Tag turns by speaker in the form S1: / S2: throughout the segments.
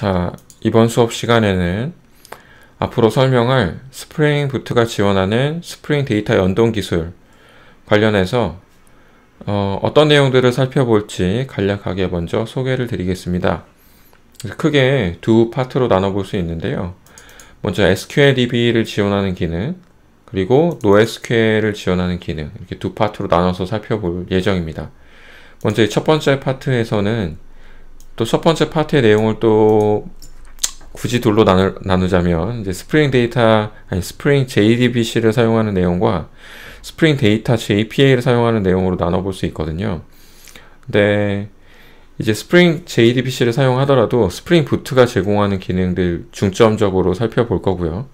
S1: 자, 이번 수업 시간에는 앞으로 설명할 스프링 부트가 지원하는 스프링 데이터 연동 기술 관련해서 어, 떤 내용들을 살펴볼지 간략하게 먼저 소개를 드리겠습니다. 크게 두 파트로 나눠볼 수 있는데요. 먼저 SQL DB를 지원하는 기능, 그리고 NoSQL을 지원하는 기능 이렇게 두 파트로 나눠서 살펴볼 예정입니다. 먼저 첫 번째 파트에서는 또첫 번째 파트의 내용을 또 굳이 둘로 나누, 나누자면 이제 스프링 데이터 아니 스프링 JDBC를 사용하는 내용과 스프링 데이터 JPA를 사용하는 내용으로 나눠볼 수 있거든요. 근데 이제 스프링 JDBC를 사용하더라도 스프링 부트가 제공하는 기능들 중점적으로 살펴볼 거고요.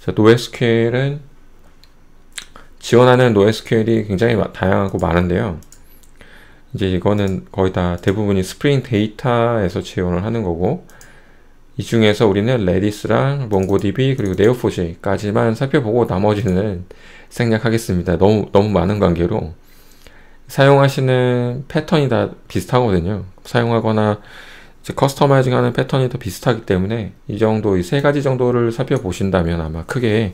S1: 자, NoSQL은 지원하는 NoSQL이 굉장히 다양하고 많은데요. 이제 이거는 거의 다 대부분이 스프링 데이터에서 지원을 하는 거고 이 중에서 우리는 레디스랑 몽고DB 그리고 네오포지까지만 살펴보고 나머지는 생략하겠습니다. 너무 너무 많은 관계로 사용하시는 패턴이 다 비슷하거든요. 사용하거나 커스터마이징하는 패턴이 다 비슷하기 때문에 이 정도 이 세 가지 정도를 살펴보신다면 아마 크게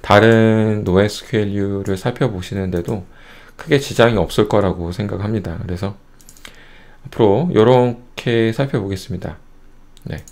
S1: 다른 NoSQLU를 살펴보시는데도 크게 지장이 없을 거라고 생각합니다. 그래서 앞으로 이렇게 살펴보겠습니다. 네.